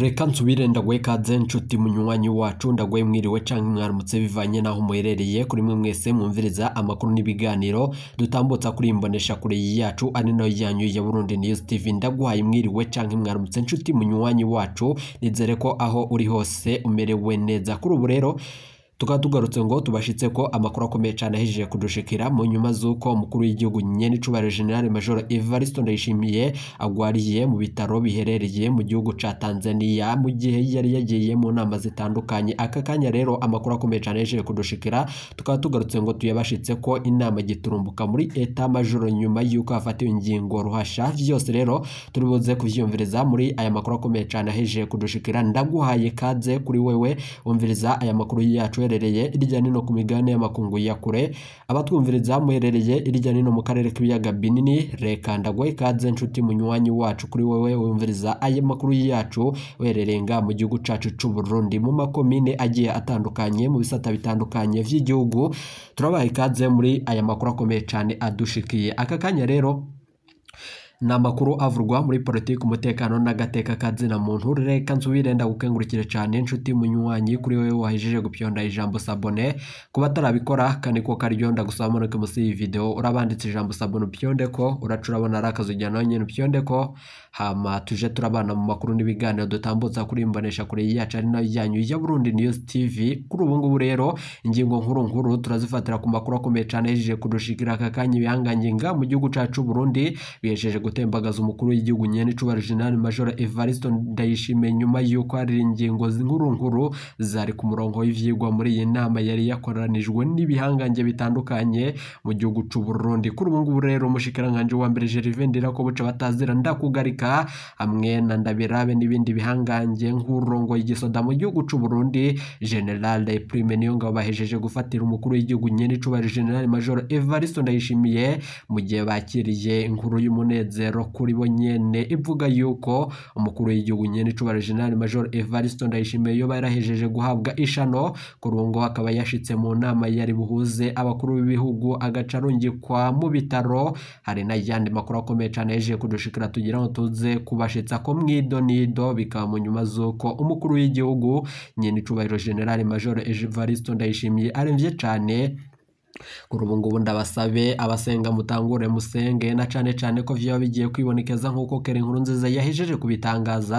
reka nsubire ndagwekaze nshuti munywanyi wacu ndagwe mwiriwe canke mwaramutse bivanye naho muherereye kuri mwe mwese mwumviriza amakuru n'ibiganiro dutambutsa kuri imbonesha kure yacu ari nayo yanyu ya Burundi News TV ndagwaye mwiriwe canke mwaramutse nshuti munywanyi wacu nizere ko aho uri hose umerewe neza kuri ubu rero tukaba tugarutse ngo tubashyitse ko amakuru akomeye cyane ahejeje kudushikira mu nyuma z'uko umukuru w'igihugu nyenicubahiro general major Evaristo Ndayishimiye agwariye mu bitaro biherereye mu gihugu cya Tanzania mu gihe yari yagiye mu nama zitandukanye aka kanya rero amakuru akomeye cyane ahejeje kudushikira tukaba tugarutse ngo tuyabashyitse ko inama giturumbuka muri eta majoro nyuma y'uko hafatiwe ingingo ruhasha byose rero turi buze kuvyumviriza muri aya makuru akomeye cyane ahejeje kudushikira ndaguhaye kaze kuri wewe wumviriza aya makuru yacu abamuherereye hirya no ku migabane y'amakungu ya kure abatwumviriza bamuherereye hirya no mu karere k'ibiyaga binini reka ndagwe ikaze nshuti munywanyi wacu kuri wowe wumviriza aye makuru yacu wererenga mu gihugu cacu c'u Burundi mu makomine agiye atandukanye mu bisata bitandukanye by’igihugu turabaha ikaze muri aya makuru akomeye cyane adushikiye aka kanya rero ni amakuru avurwa muri politiki umutekano n'agateka k'azina muntu reka nsubire gukengurukire cyane inshuti munywanyi kuri wowe wahejije gupyonda ijambo sabone kuba batarabikora kandi ko karyo ndagusaba amanuke munsi y'iyi video urabanditse ijambo sabone upyonde ko uracurabona urabona ari akazu ujyana nyine upyonde ko hama tuje turabana mu makuru n'ibiganiro dutambutsa kuri imbonesha kure yacu ari nayo yanyu ya Burundi News TV kuri ubu ngubu rero ingingo nkuru nkuru turazifatira ku makuru akomeye cyane yejeje kudushikira aka kanya ibihanganye nga mu gihugu cyacu Burundi biyejeje gutembagaza umukuru w'igihugu nyirancuba Jenerali Major Evariste Ndayishimiye nyuma y'uko hari ingingo nkuru nkuru zari ku murongo w'ivyigwa muri iyi nama yari yakoranijwe n'ibihangange bitandukanye mu gihugu c'u Burundi kuri ubu ngubu rero umushikiranganje wa mbere Gervais Ndirakobuca batazira ndakugarika hamwe na ndabirabe n'ibindi bihangange nk'urongo y'igisoda mu gihugu c'u Burundi General Prime Niyongabo bahejeje gufatira umukuru w'igihugu nyirancuba General Major Evariste Ndayishimiye mu gihe bakiriye inkuru y'umunezero icyizero kuri bo nyine ivuga yuko umukuru w'igihugu nyine icubara general major evariste ndayishimiye iyo yarahejeje guhabwa ishano kuri akaba yashyitse mu nama yari buhuze abakuru b'ibihugu agaca arungikwa mu bitaro hari n'ayandi makuru akomeye cyane yaje kudushikira tugira ngo tuze kubashitsa ko mwido nido bikaba mu nyuma z'uko umukuru w'igihugu nyine icubahiro general major evariste ndayishimiye arembye cyane kuri ubu ngubu ndabasabe abasenga mutangure musenge na cyane cyane ko byaba bigiye kwibonekeza nk'uko kera inkuru nziza yahejeje kubitangaza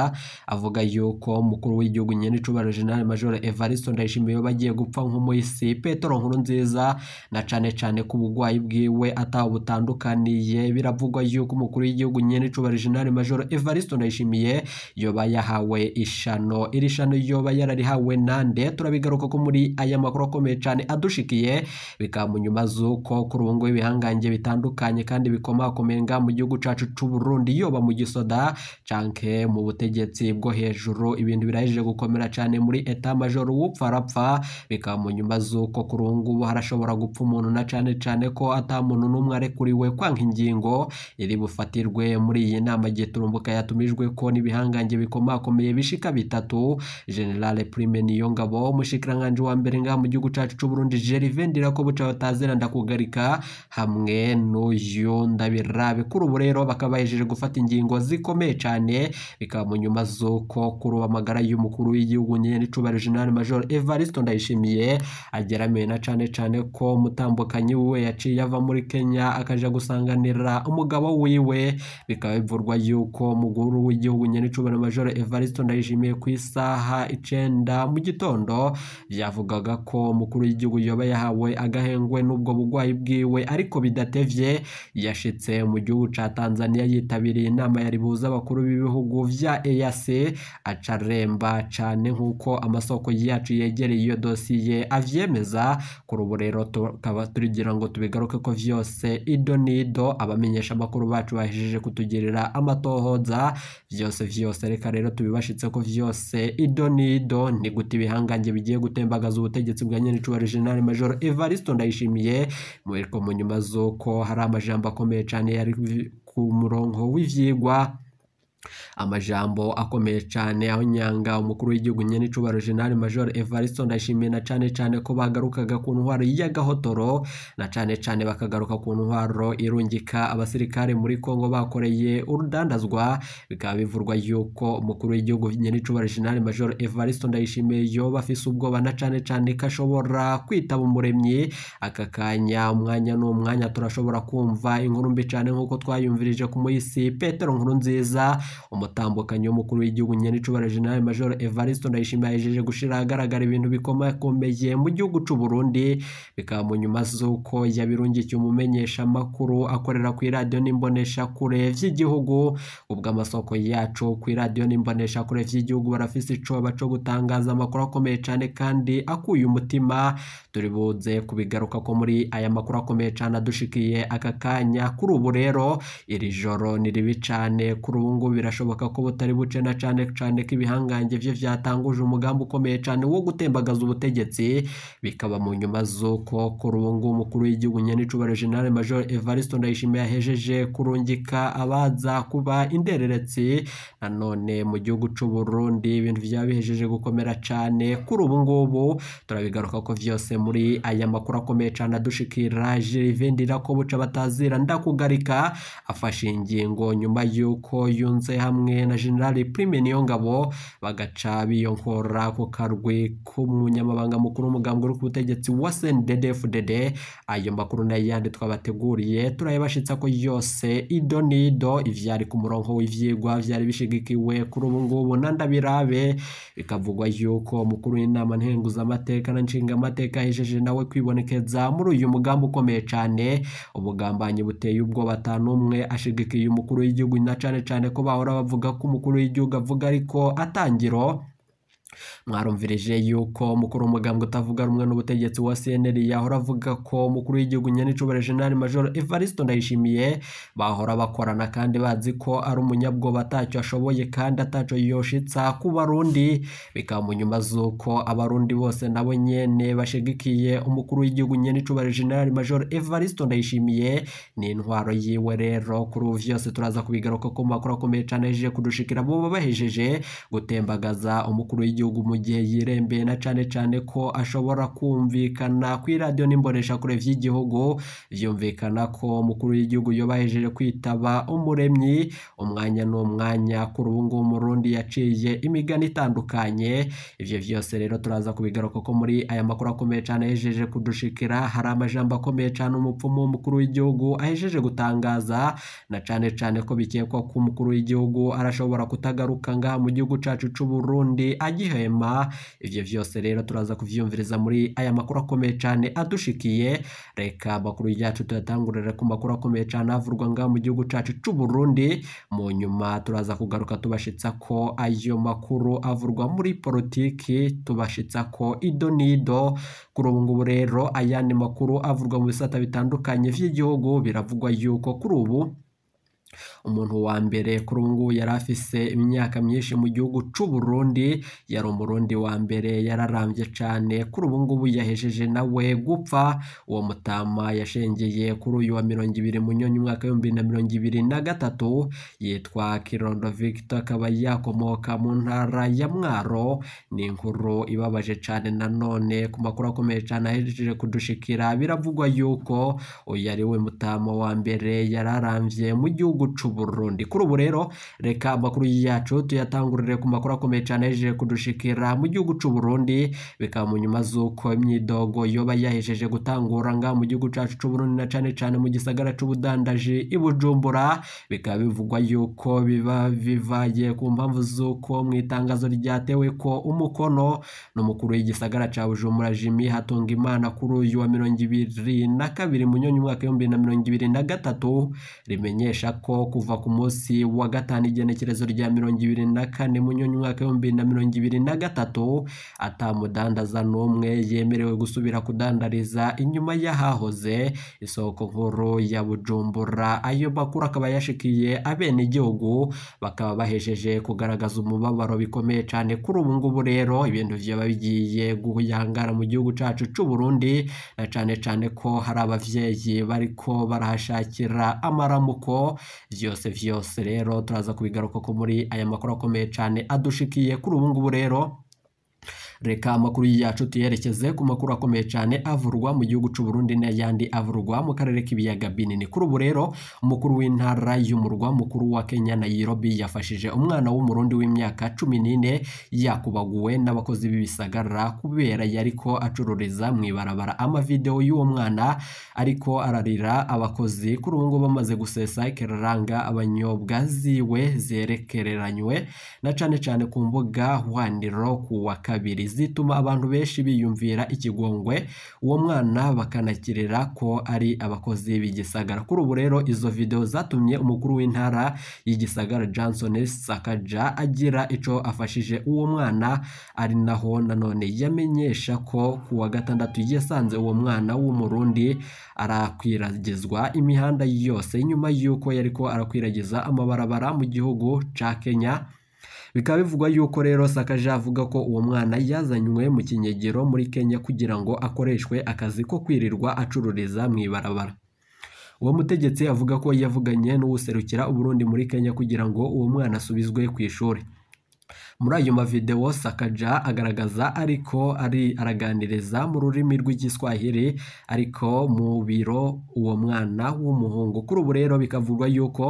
avuga yuko umukuru w'igihugu nyenicubaro general major evariston ndayishimiye bagiye gupfa nk'umuhisi petero nkuru nziza na cyane cyane ko uburwayi bwiwe ataho butandukaniye biravugwa yuko umukuru w'igihugu nyenicubaro general major evariston ndayishimiye yoba yahawe ishano iri shano yoba yararihawe nande turabigaruka ko muri aya makuru akomeye cyane adushikiye bikaba mu nyuma z'uko kurungwa ibihangange bitandukanye kandi bikomakomenga mu gihugu cacu cyu Burundi yoba mu gisoda canke mu butegetsi bwo hejuru ibintu birahije gukomera cyane muri eta major wupfa arapfa bikaba mu nyuma z'uko kurunga ubu harashobora gupfa umuntu na cyane cane ko atamuntu muntu n'umwe arekuriwe kwanga ingingo iri bufatirwe muri iyi nama gihe turumbuka yatumijwe ko n'ibihangange bikomakomeye bishika bitatu General Prime Niyongabo umushikiranganje wa mbere ngaha mu gihugu cacu c'u Burundi ko Ndirakobuca batazira ndakugarika hamwe n'uyu ndabira bikuru ubu rero bakaba bahejeje gufata ingingo zikomeye cyane bikaba mu nyuma z'uko kuri ubu amagara y'umukuru w'igihugu nyiran'icuba reginali major evariste ndayishimiye agera mena cyane cyane ko mutambukanyi we yaciye ava muri kenya akajya gusanganira umugabo wiwe bikaba bivurwa yuko umukuru w'igihugu nyiran'icuba major evariste ndayishimiye ku isaha icyenda mu gitondo byavugaga ko umukuru w'igihugu yoba yahawe agahengo ushengwe n'ubwo burwayi bwiwe ariko bidatevye yashitse mu gihugu ca Tanzania yitabiriye inama yari buza abakuru b'ibihugu vya EAC acaremba cane nk'uko amasoko yacu yegereye iyo dosiye avyemeza ku ubu rero tukaba tugira ngo tubigaruke ko vyose idonido abamenyesha amakuru bacu bahejeje kutugirira amatohoza vyose vyose reka rero tubibashitse ko vyose idonido ni gute ibihangange bigiye gutembagaza ubutegetsi bwa nyene General Major Evaristo yishimiye mu nyuma z'uko hari amajambo akomeye cyane yari ku murongo w'ivyigwa Amajambo akomeye cyane aho nyanga umukuru w'igihugu nyen'icubaro General Major Evariste Ndayishimiye na cyane cyane ko bagarukaga ku ntwaro y'agahotoro na cyane cyane bakagaruka ku ntwaro irungika abasirikare muri Congo bakoreye urudandazwa bikaba bivurwa yuko umukuru w'igihugu nyen'icubaro General Major Evariste Ndayishimiye yoba afise ubwoba na cyane cyane ko ashobora kwitaba umuremyi aka kanya umwanya n'umwanya turashobora kumva inkuru mbi cyane nk'uko twayumvirije ku muhisi Petero Nkuru nziza. umutambukanyi w'umukuru w'igihugu nyenicubara general major evariste ndayishimiye yajeje gushyira ahagaragara ibintu bikomakomeye mu gihugu cy'u Burundi bikaba mu nyuma z'uko yabirungikiye umumenyeshamakuru akorera ku iradiyo n'imboneshakure by'igihugu ubwo amasoko yacu ku iradiyo n'imboneshakure by'igihugu barafise icoba cyo gutangaza amakuru akomeye cyane kandi akuye umutima turibuze kubigaruka ko muri aya makuru akomeye cyane adushikiye aka kanya kuri ubu rero iri joro ni ribi cyane kuri ubu ngubu birashoboka ko butari buce na cyane cyane ko ibihangange bye byatanguje umugambi ukomeye cyane wo gutembagaza ubutegetsi bikaba mu nyuma z'uko kuri ubu ngubu umukuru w'igihugu nyanicubaro generale major evariste ndayishimiye yahejeje kurungika abaza kuba indereretsi nanone mu gihugu cy'u Burundi ibintu byaba bihejeje gukomera cyane kuri ubu ngubu turabigaruka ko byose muri aya makuru akomeye cyane adushikira Gervais ko buca batazira ndakugarika afashe ingingo nyuma y'uko yunze hamwe na General Prime Niyongabo bagaca biyonkora ku karwi k'umunyamabanga mukuru w'umugambwe uri ku butegetsi wa cndd ayo makuru nayo yandi twabateguriye turayabashitsa ko yose ido nido ivyari ku murongo w'ivyigwa vyari bishigikiwe kuri ubu ngubu nandabirabe bikavugwa yuko mukuru w'inama ntenguzamateka na nshingamateka yanejeje nawe kwibonekeza muri uyu mugambi ukomeye cyane ubugambanyi buteye ubwoba atanu umwe ashigikiye umukuru w'igihugu na cyane cyane ko bahora bavuga ko umukuru w'igihugu avuga ariko atangiro mwarumvirije yuko mukuru umugambwe utavuga rumwe n'ubutegetsi wa cnl yahora avuga ko mukuru w'igihugu nyanicubahiro jenerali major evaristo ndayishimiye bahora bakorana kandi bazi ko ari umunyabwoba atacyo ashoboye kandi atacyo yoshitsa ku barundi bikaba mu nyuma z'uko abarundi bose nabo nyene bashigikiye umukuru w'igihugu nyanicubahiro jenerali major evaristo ndayishimiye ni intwaro yiwe rero kuri ubu vyose turaza kubigaruka ko makuru akomeye cane ahejeje kudushikira boba bahejeje gutembagaza umukuru w'igihugu w'igihugu mu gihe yirembeye na cyane cyane ko ashobora kumvikana ku iradiyo n'imbonesha by'igihugu byumvikana ko umukuru w'igihugu yubahijeje kwitaba umuremyi umwanya ni umwanya kuri ubu ngubu umurundi yaciye imigani itandukanye ibyo byose rero turaza kubigaruka ko muri aya makuru akomeye cyane ahejeje kudushikira hari amajambo akomeye cyane umupfumu w'umukuru w'igihugu ahejeje gutangaza na cyane cyane ko bikekwa ko umukuru w'igihugu arashobora kutagaruka ngaha mu gihugu cyacu cy'u Burundi agihe kwihema ibyo byose rero turaza kubyiyumviriza muri aya makuru akomeye cyane adushikiye reka amakuru yacu tuyatangurire ku makuru akomeye cyane avurwa ngaho mu gihugu cyacu cy'u Burundi mu nyuma turaza kugaruka tubashitsa ko ayo makuru avurwa muri politiki tubashitsa ko ido n'ido kuri ubu ngubu rero ayandi makuru avurwa mu bisata bitandukanye by'igihugu biravugwa yuko kuri ubu Umuntu wa mbere kuri ubu yari afise imyaka myinshi mu gihugu cy’u Burundi, yari umurundi wa mbere yararambye cyane kuri ubu ngubu yahejeje nawe gupfa, uwo Mutama yashengeye kuri uyu wa mirongo ibiri Munyoni umwaka w'ibihumbi bibiri na mirongo ibiri na gatatu, yitwa Kirondo Victor akaba yakomoka mu ntara ya Mwaro, ni inkuru ibabaje cane nanone ku makuru akomeye cane ahejeje kudushikira biravugwa yuko uyu ari we Mutama wa mbere yararamvye mu gihugu gihugu cy'u kuri ubu rero reka amakuru yacu tuyatangurire ku makuru akomeye cyane yaje kudushikira mu gihugu cy'u Burundi bikaba mu nyuma z'uko imyidogo yoba yahesheje gutangura nga mu gihugu cyacu cy'u na cyane cyane mu gisagara cy'ubudandaji i Bujumbura bikaba bivugwa yuko biba bivaye ku mpamvu z'uko mu itangazo ryatewe ko umukono n'umukuru w'igisagara cya Bujumbura Jimmy Hatungimana kuri uyu wa mirongo ibiri na kabiri mu nyoni umwaka w'ibihumbi na mirongo ibiri na gatatu rimenyesha ko ko kuva ku munsi wa gatanu igenekerezo rya mirongo ibiri na kane munyoni umwaka w'ibihumbi bibiri na mirongo ibiri na gatatu atamudandaza n'umwe yemerewe gusubira kudandariza inyuma y'ahahoze isoko nkuru ya bujumbura ayo makuru akaba yashikiye abenegihugu bakaba bahejeje kugaragaza umubabaro bikomeye cyane kuri ubu ngubu rero ibintu byaba bigiye guhangara mu gihugu cyacu cy'u Burundi na cyane cyane ko hari ababyeyi bariko barahashakira amaramuko byose byose rero turaza kubigaruka ko muri aya makuru akomeye cyane adushikiye kuri ubu ngubu rero reka amakuru yacu tuyerekeze ku makuru akomeye cyane avurwa mu gihugu cy'u Burundi n'ayandi avurwa mu karere k'ibiyaga binini kuri ubu rero umukuru w'intara y'umurwa mukuru wa Kenya Nairobi yafashije umwana w'umurundi w'imyaka cumi n'ine yakubaguwe n'abakozi b'ibisagara kubera yariko acururiza mu ibarabara amavideo y'uwo mwana ariko ararira abakozi kuri ubu ngubu bamaze gusesa ikiraranga abanyobwa ziwe zerekereranywe na cyane cyane ku mbuga hwaniro ku wa kabiri zituma abantu benshi biyumvira ikigongwe uwo mwana bakanakirira ko ari abakozi b'igisagara kuri ubu rero izo videwo zatumye umukuru w'intara y'igisagara Johnson Sakaja agira icyo afashije uwo mwana ari naho nanone yamenyesha ko ku wa gatandatu yasanze uwo mwana w'umurundi arakwiragizwa imihanda yose nyuma y'uko yariko arakwiragiza amabarabara mu gihugu ca Kenya bikaba bivugwa yuko rero sakaje avuga ko uwo mwana yazanywe mu kinyegero muri kenya kugira ngo akoreshwe akazi ko kwirirwa acururiza mu ibarabara uwo mutegetsi avuga ko yavuganye n'uwuserukira uburundi muri kenya kugira ngo uwo mwana asubizwe ku ishuri muri ayo mavidewo Sakaja agaragaza ariko ari araganiriza mu rurimi rw'igiswahili ariko mu biro uwo mwana w'umuhungu kuri ubu rero bikavugwa yuko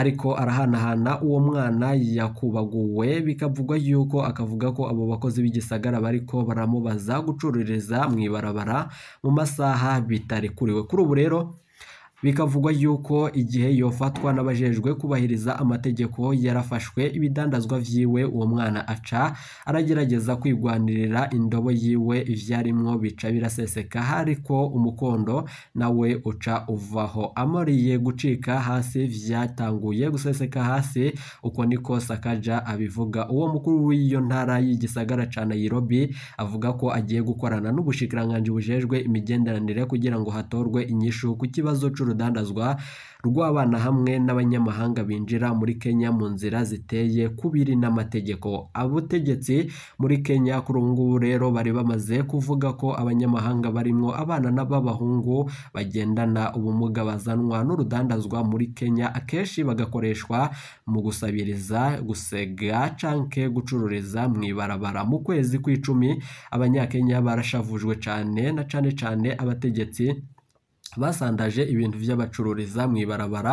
ariko arahanahana uwo mwana yakubaguwe bikavugwa yuko akavuga ko abo bakozi b'igisagara bariko baramubaza gucururiza mu ibarabara mu masaha bitari kuriwe kuri ubu rero bikavugwa yuko igihe yofatwa n'abajejwe kubahiriza amategeko yarafashwe ibidandazwa vyiwe uwo mwana aca aragerageza kwigwanirira indobo yiwe ivyarimwo bica biraseseka hariko umukondo nawe uca uvaho amariye gucika hasi vyatanguye guseseka hasi uko niko Sakaja abivuga uwo mukuru w'iyo ntara y'igisagara ca Nairobi avuga ko agiye gukorana n'ubushikiranganji bujejwe imigenderanire kugira ngo hatorwe inyishu ku kibazo n'urudandazwa rw'abana hamwe n'abanyamahanga binjira muri Kenya mu nzira ziteye kubiri n'amategeko abutegetsi muri Kenya kuri ubu ngubu rero bari bamaze kuvuga ko abanyamahanga barimo abana b'abahungu bagendana ubumuga bazanwa n'urudandazwa muri Kenya akenshi bagakoreshwa mu gusabiriza gusega canke gucururiza mu ibarabara mu kwezi kw'icumi abanyakenya barashavujwe cyane na cyane cyane abategetsi basandaje ibintu by'abacururiza mu ibarabara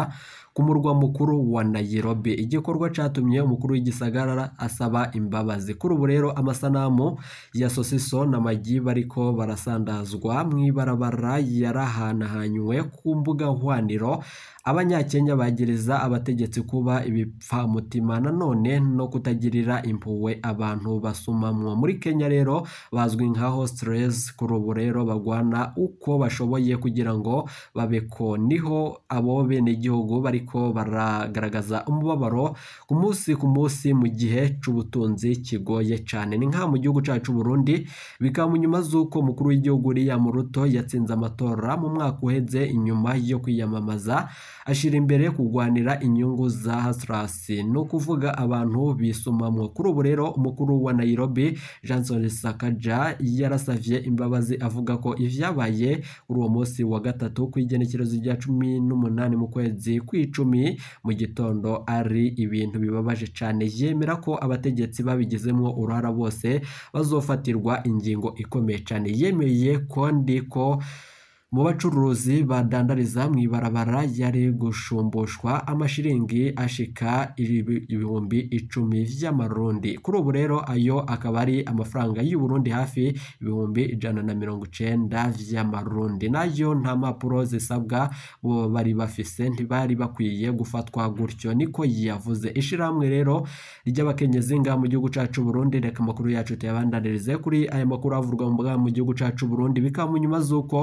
ku murwa mukuru wa Nairobi igikorwa cyatumye umukuru w'igisagarara asaba imbabazi kuri ubu rero amasanamu ya sosiso na magi bariko barasandazwa mu ibarabara yarahanahanywe ku mbuga nkoraniro abanyakenya bagiriza abategetsi kuba ibipfamutima nanone no kutagirira impuhwe abantu basumamwa muri kenya rero bazwi nka hostres kuri ubu rero bagwana uko bashoboye kugira ngo babeko niho abo bene igihugu bari ariko baragaragaza umubabaro ku munsi ku munsi mu gihe cy'ubutunzi kigoye cyane ni nk'aha mu gihugu cyacu Burundi bikaba mu nyuma z'uko umukuru w'igihugu William Ruto yatsinze amatora mu mwaka uheze inyuma yo kwiyamamaza ashyira imbere kurwanira inyungu za hasirasi ni ukuvuga abantu bisumamwo kuri ubu rero umukuru wa Nairobi Johnson Sakaja yarasavye imbabazi avuga ko ivyabaye kuri uwo munsi wa gatatu ku rya cumi n'umunani mu kwezi kwica icumi mu gitondo ari ibintu bibabaje cyane yemera ko abategetsi babigizemo uruhara bose bazofatirwa ingingo ikomeye cyane yemeye kandi ko mu bacuruzi badandariza mu ibarabara yari gushumbushwa amashiringi ashika ibihumbi icumi by'amarundi kuri ubu rero ayo akaba ari amafaranga y'u Burundi hafi ibihumbi ijana na mirongo icenda by'amarundi nayo nta mpapuro zisabwa bari bafise ntibari bakwiye gufatwa gutyo niko yavuze ishyirahamwe rero ry'abakenyezinga mu gihugu cyacu Burundi reka amakuru yacu tuyabandanirize kuri aya makuru avurwa mu gihugu cyacu Burundi bikaba mu nyuma z'uko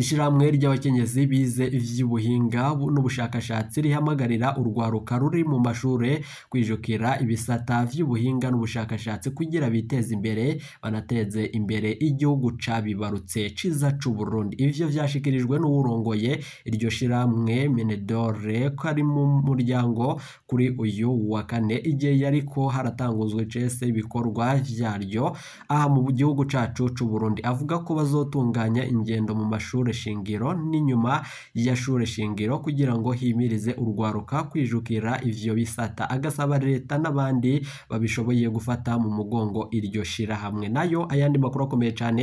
Ishyirahamwe ry'abakenyezi bize iby'ubuhinga n'ubushakashatsi rihamagarira urwaruka ruri mu mashuri kwijukira ibisata by'ubuhinga n'ubushakashatsi kugira biteze imbere banateze imbere igihugu cabibarutse ciza c'Uburundi ivyo vyashikirijwe n'uwurongoye iryo shirahamwe minedore ko ari mu muryango kuri uyu wa kane igihe ko haratanguzwe cese ibikorwa vyaryo aha mu gihugu cacu c'Uburundi avuga ko bazotunganya ingendo mu mashuri mashuri shingiro n'inyuma y'ishuri shingiro kugira ngo himirize urwaruka kwijukira ivyo bisata agasaba leta n'abandi babishoboye gufata mu mugongo iryo shirahamwe nayo ayandi makuru akomeye cyane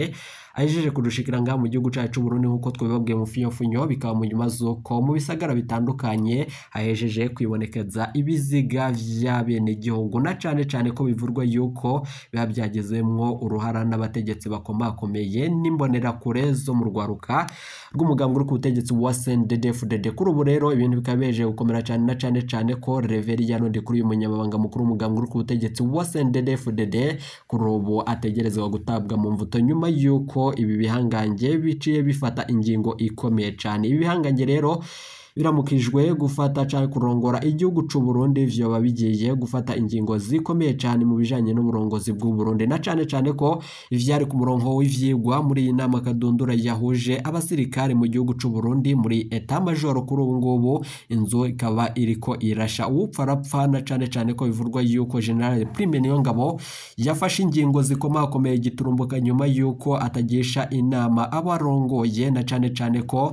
ajeje kudushikira ngaha mu gihugu cyacu Burundi nk'uko twabibabwiye mu funyofunyo bikaba mu nyuma z'uko mu bisagara bitandukanye hahejeje kwibonekeza ibiziga vya bene na cyane cyane ko bivurwa yuko biba byagezemwo uruhara n'abategetsi bakomakomeye n'imbonerakure zo mu rwaruka kugaruka rw'umugambwe uri ku butegetsi wa cndd kuri ubu rero ibintu bikabije gukomera cyane na cyane cyane ko Reverien Yanode kuri uyu munyamabanga mukuru w'umugambwe uri ku butegetsi wa cndd kuri ubu ategerezwa gutabwa mu mvuto nyuma y'uko ibi bihangange biciye bifata ingingo ikomeye cyane ibi bihangange rero biramukijwe gufata cyangwa kurongora igihugu cy'u Burundi vyoba bigiye gufata ingingo zikomeye cyane mu bijanye n'uburongozi bw'u Burundi na cyane cyane ko ivyari ku murongo w'ivyigwa muri iyi nama kadundura yahuje abasirikare mu gihugu cy'u Burundi muri eta majoro kuri ubu ngubu inzu ikaba iriko irasha uwupfa arapfa na cyane cyane ko bivurwa yuko General Prime Niyongabo yafashe ingingo zikomakomeye giturumbuka nyuma yuko atagisha inama abarongoye na cyane cyane ko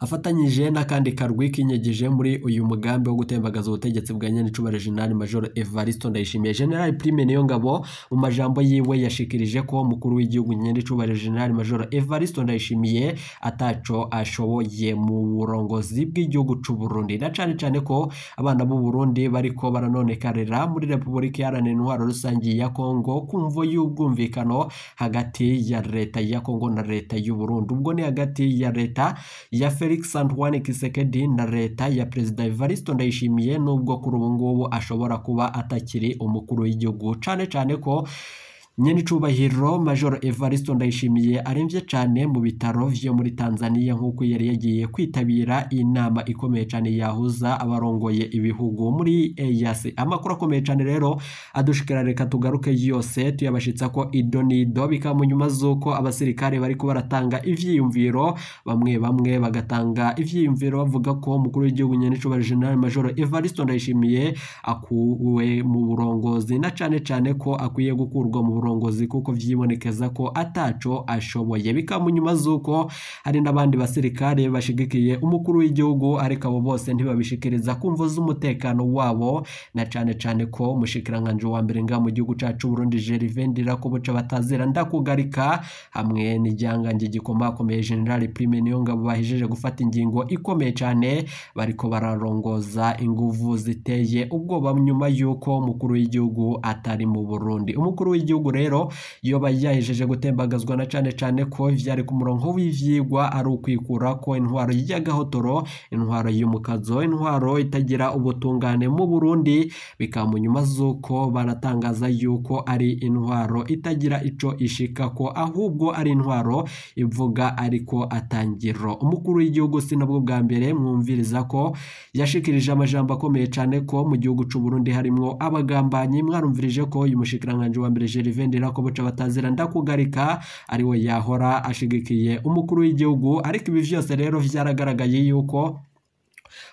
Afatanyije n'akandi karwi kinyegeje muri uyu mugambi wo gutembagaza ubutegetsi bwa Nyanicubara Jenerali Major Evaristo Ndayishimiye General Prime Ngabo mu majambo yiwe yashikirije ko umukuru w'igihugu Nyanicubara Jenerali Major Evaristo Ndayishimiye ataco ashoboye mu burongozi bw'igihugu c'u Burundi na cane cane ko abana b'u Burundi bariko baranonekarera muri Repubulika Iharanira Intwaro Rusange ya Kongo kumvo y'ubwumvikano hagati ya leta ya Kongo na leta y'u Burundi ubwo ni hagati ya leta ya felix antoine kisekedi na leta ya perezida evaristo ndayishimiye nubwo kuri ubu ngubu ashobora kuba atakiri umukuru w'igihugu cyane cyane ko nyenicubahiro Major evariste ndayishimiye arembye cyane mu bitaro vyo muri tanzania nk'uko yari yagiye kwitabira inama ikomeye cyane yahuza abarongoye ibihugu muri eyasi amakuru akomeye cyane rero adushikira reka tugaruke yose tuyabashitsa ko idonido bikaba mu nyuma z'uko abasirikare bari kuba baratanga ibyiyumviro bamwe bamwe bagatanga ibyiyumviro bavuga ko umukuru w'igihugu nyenicubahiro general majoro evariste ndayishimiye akuwe mu burongozi na cyane cyane ko akwiye gukurwa mu burongozi umurongozi kuko byibonekeza ko ataco ashoboye bikaba mu nyuma z'uko hari n'abandi basirikare bashigikiye umukuru w'igihugu ariko abo bose ntibabishikiriza kumva z'umutekano wabo na cyane cyane ko mushikiranganje wa mbere nga mu gihugu cacu Burundi ku Ndirakobuca batazira ndakugarika hamwe n'ijyangange gikomakomeye General Prime Niyongabo bahijeje gufata ingingo ikomeye cyane bariko bararongoza inguvu ziteye ubwoba nyuma y'uko umukuru w'igihugu atari mu Burundi umukuru w'igihugu ubu rero iyo yayijeje gutembagazwa na cyane cyane ko byari ku murongo w'ibyigwa ari ukwikura ko intwaro y'agahotoro intwaro y'umukazo intwaro itagira ubutungane mu burundi bikaba mu nyuma z'uko banatangaza yuko ari intwaro itagira ico ishika ko ahubwo ari intwaro ivuga ariko atangiriro umukuru w'igihugu si nabwo bwa mbere mwumviriza ko yashikirije amajambo akomeye cyane ko mu gihugu cy'u Burundi harimo abagambanyi mwarumvirije ko uyu mushikiranganji wa mbere Gervais Jivendera Kobocha batazira ndakugarika ari we yahora ashigikiye umukuru w'igihugu ariko ibi byose rero byaragaragaye yuko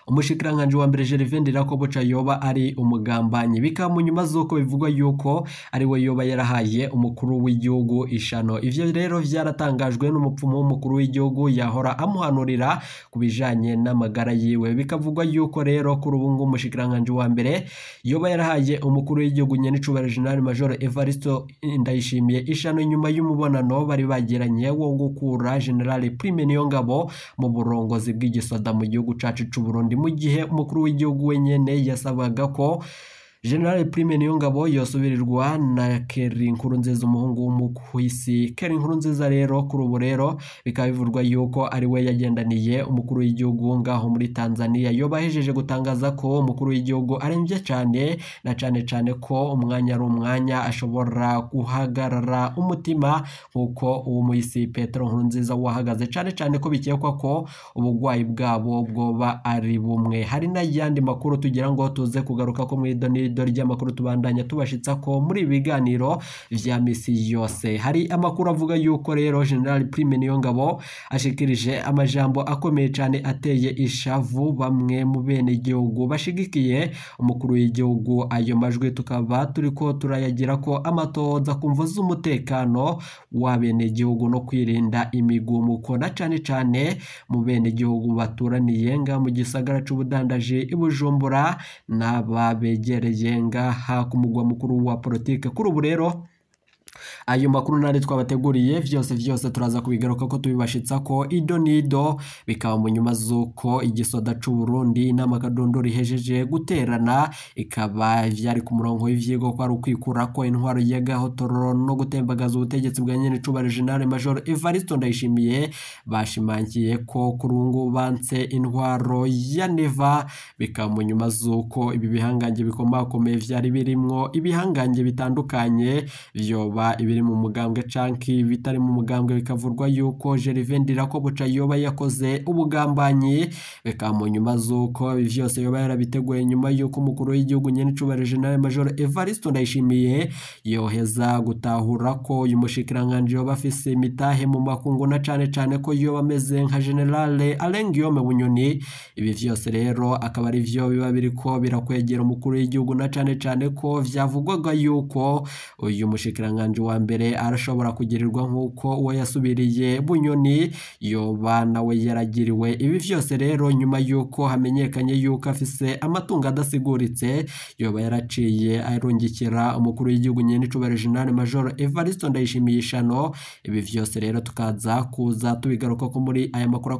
umushikiranganji wa mbere Gervais Ndirakobo Yoba ari umugambanyi mu nyuma z'uko bivugwa yuko ari we yoba yarahaye umukuru w'igihugu ishano ivyo rero vyaratangajwe n'umupfumu w'umukuru w'igihugu yahora amuhanurira ku bijanye n'amagara yiwe bikavugwa yuko rero kuri ubu ngubu umushikiranganji wa mbere yoba yarahaye umukuru w'igihugu nyenicubahiro General Major Evaristo Ndayishimiye ishano nyuma y'umubonano bari bagiranye wo gukura General Prime Ngabo mu burongozi bw'igisoda mu gihugu cacu c'u Burundi mu gihe umukuru w'igihugu wenyine yasabaga ko generale prime niyongabo yosubirirwa na keri nziza umuhungu w'umukwisi keri nziza rero kuri ubu rero bikaba bivurwa yuko ari we yagendaniye umukuru w'igihugu ngaho muri tanzania yobahejeje gutangaza ko umukuru w'igihugu arembye cyane na cyane cyane ko umwanya ari umwanya ashobora guhagarara umutima nk'uko uwo muyisi petero nziza wahagaze cyane cyane ko bikekwa ko uburwayi bwabo bwoba ari bumwe hari n'ayandi makuru tugira ngo tuze kugaruka ko muri doni dore igihe amakuru tubandanya tubashyitsa ko muri ibi biganiro vya misi yose hari amakuru avuga yuko rero general prime Ngabo ashikirije amajambo akomeye cyane ateye ishavu bamwe mu bene igihugu bashigikiye umukuru w'igihugu ayo majwi tukaba turi ko turayagira ko amatoza mvu z'umutekano wabenegihugu no kwirinda imigumuko na cane cane mu bene igihugu baturaniye nga mu gisagara c'ubudandaji i Bujumbura n'aba yigenga kumugwa mukuru wa politike kuri ubu rero ayo makuru nari twabateguriye byose byose turaza kubigaruka ko tubibashitsa ko ido n'ido bikaba mu nyuma z'uko igisoda cy'u Burundi inama rihejeje guterana ikaba byari ku murongo w'ivyigo ko ari ukwikura ko intwaro y'agahotororo no gutembagaza ubutegetsi bwa nyene cubare General Major Evaristo Ndayishimiye bashimangiye ko kuri ubu banse intwaro ya Neva bikaba mu nyuma z'uko ibi bihangange bikomakomeye byari birimwo ibihangange bitandukanye byoba ibiri mu mugambwe canke bitari mu mugambwe bikavurwa yuko Gervais Ndirakobuca yoba yakoze ubugambanyi bikaba mu nyuma z'uko byose yoba yarabiteguye nyuma y'uko umukuru w'igihugu nyenicubahiro General Major Evariste Ndayishimiye yoheza gutahura ko uyu mushikiranganji yoba afise imitahe mu makungu na cane cane ko yoba ameze nka General Alain Guillaume Bunyoni ibi byose rero akaba ari vyo biba ko birakwegera umukuru w'igihugu na cane cane ko vyavugwaga yuko uyu mushikiranganji umuririmbyi wa mbere arashobora kugirirwa nk'uko uwo yasubiriye bunyoni yoba nawe yaragiriwe ibi byose rero nyuma y'uko hamenyekanye y'uko afise amatungo adasiguritse yoba yaraciye arungikira umukuru w'igihugu nyirin'icubahiro jenali majoro evariste ndayishimiye ishano ibi byose rero tukaza kuza tubigaruka ko muri aya makuru